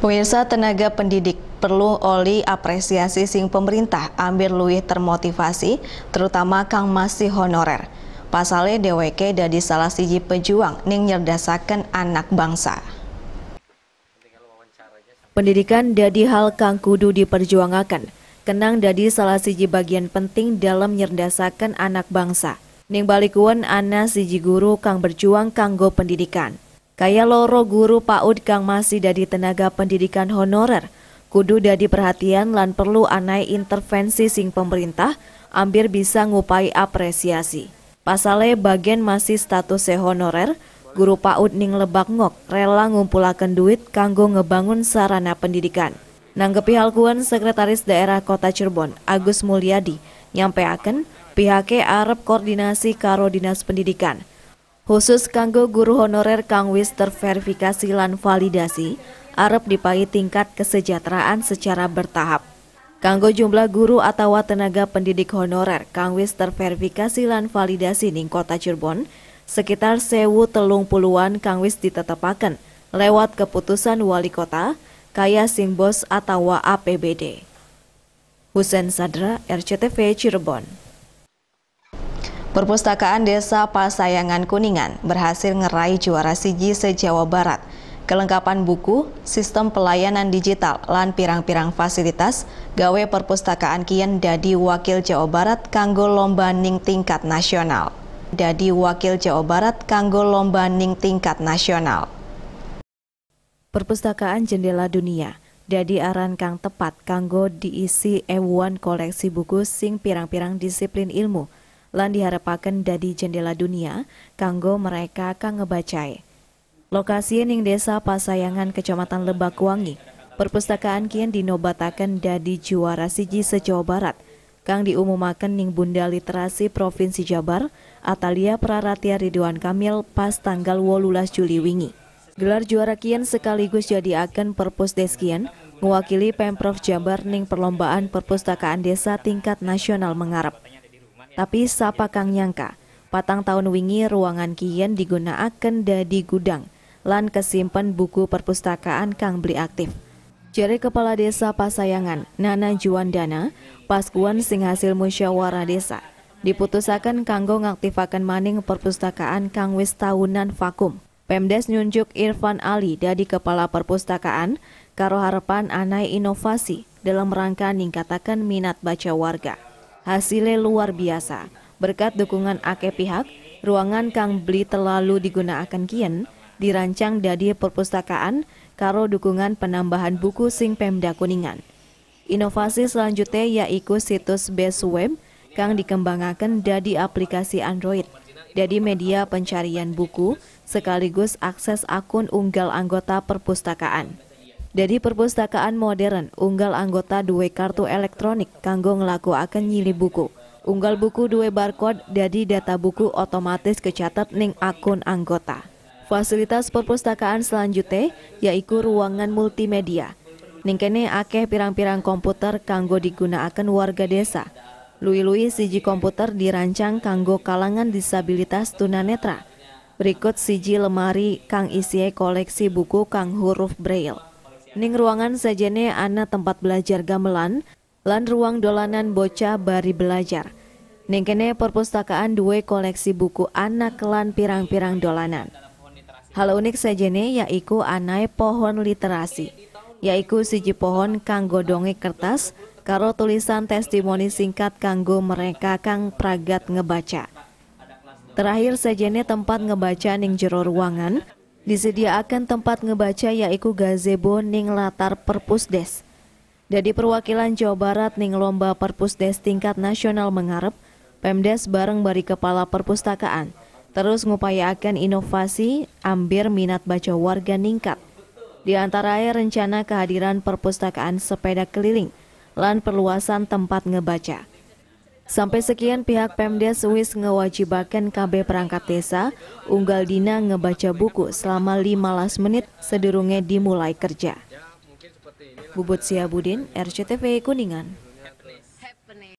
Pemirsa tenaga pendidik perlu oli apresiasi sing pemerintah ambil luih termotivasi, terutama kang masih honorer. Pasalnya DWK dari salah siji pejuang ning nyerdasakan anak bangsa. Pendidikan dadi hal kang kudu diperjuangkan Kenang dadi salah siji bagian penting dalam nyerdasakan anak bangsa. Ning balikuan ana siji guru kang berjuang kanggo pendidikan. Kaya loro guru PAUD kang masih dari tenaga pendidikan honorer, kudu dari perhatian lan perlu anai intervensi sing pemerintah, ambir bisa ngupai apresiasi. Pasale bagian masih status honorer, guru PAUD ning lebak ngok rela ngumpulaken duit kanggo ngebangun sarana pendidikan. Nanggepi hal Sekretaris Daerah Kota Cirebon, Agus Mulyadi, nyampeaken pihake Arab koordinasi karo Dinas Pendidikan – khusus kanggo guru honorer kang wis terverifikasi lan validasi arep dipai tingkat kesejahteraan secara bertahap. Kanggo jumlah guru atau tenaga pendidik honorer kang wis terverifikasi lan validasi ning kota Cirebon sekitar sewu telung puluhan kang wis ditetapaken lewat keputusan wali kota kaya simbos atau APBD. Husen Sadra, RCTV Cirebon. Perpustakaan Desa Pasayangan Kuningan berhasil ngerai juara siji se-Jawa Barat. Kelengkapan buku, sistem pelayanan digital, lan pirang-pirang fasilitas, gawe perpustakaan kian dadi wakil Jawa Barat kanggo lomba ning tingkat nasional. Dadi wakil Jawa Barat kanggo lomba ning tingkat nasional. Perpustakaan Jendela Dunia dadi aran kang tepat kanggo diisi ewuan koleksi buku sing pirang-pirang disiplin ilmu – lan diharepaken dadi jendela dunia kanggo mereka kang ngebacai. Lokasi ning desa Pasayangan Kecamatan Lebakwangi, perpustakaan kian dinobatakan dari juara siji sejauh Barat kang diumumakan ning Bunda Literasi Provinsi Jabar Atalia Praratia Ridwan Kamil pas tanggal 18 Juli wingi. Gelar juara kian sekaligus jadi akan perpustakaan mewakili Pemprov Jabar ning perlombaan perpustakaan desa tingkat nasional mengarap. Tapi sapa kang nyangka, patang tahun wingi ruangan kian digunakan dadi gudang, lan kesimpan buku perpustakaan kang beli aktif. Jari Kepala Desa Pasayangan, Nana Juandana, Paskuan sing hasil musyawarah desa, diputusakan kanggo ngaktifakan maning perpustakaan kang wis tahunan vakum. Pemdes nyunjuk Irfan Ali dari Kepala Perpustakaan, karo harapan anai inovasi dalam rangka ningkatakan minat baca warga. Hasilnya luar biasa. Berkat dukungan ake pihak, ruangan kang Bli terlalu digunakan kian dirancang dari perpustakaan karo dukungan penambahan buku sing Pemda Kuningan. Inovasi selanjutnya yaitu situs base web kang dikembangkan dari aplikasi Android. Jadi media pencarian buku sekaligus akses akun unggal anggota perpustakaan. Dari perpustakaan modern, unggal anggota duwe kartu elektronik kanggo akan nyili buku. Unggal buku duwe barcode dari data buku otomatis kecatat ning akun anggota. Fasilitas perpustakaan selanjutnya yaitu ruangan multimedia. Ning kene akeh pirang-pirang komputer kanggo digunakan warga desa. Lui-lui siji komputer dirancang kanggo kalangan disabilitas tunanetra. Berikut siji lemari kang isi koleksi buku kang huruf braille. Ning ruangan sajane ana tempat belajar gamelan, lan ruang dolanan bocah bari belajar. Ning kene perpustakaan duwe koleksi buku anak lan pirang-pirang dolanan. Hal unik sajene yaiku anai pohon literasi, yaiku siji pohon kang godonge kertas, karo tulisan testimoni singkat kanggo mereka kang pragat ngebaca. Terakhir sajene tempat ngebaca ning jero ruangan, Disediakan tempat ngebaca yaitu gazebo ning latar perpusdes. Dari perwakilan Jawa Barat ning lomba perpusdes tingkat nasional mengharap, Pemdes bareng bari kepala perpustakaan terus ngupayakan inovasi ambir minat baca warga ningkat. Di antara rencana kehadiran perpustakaan sepeda keliling, lan perluasan tempat ngebaca. Sampai sekian pihak Pemda Swiss ngewajibakan KB perangkat desa unggal dina ngebaca buku selama 15 menit sederunge dimulai kerja. Bubut Siabudin, RCTV Kuningan.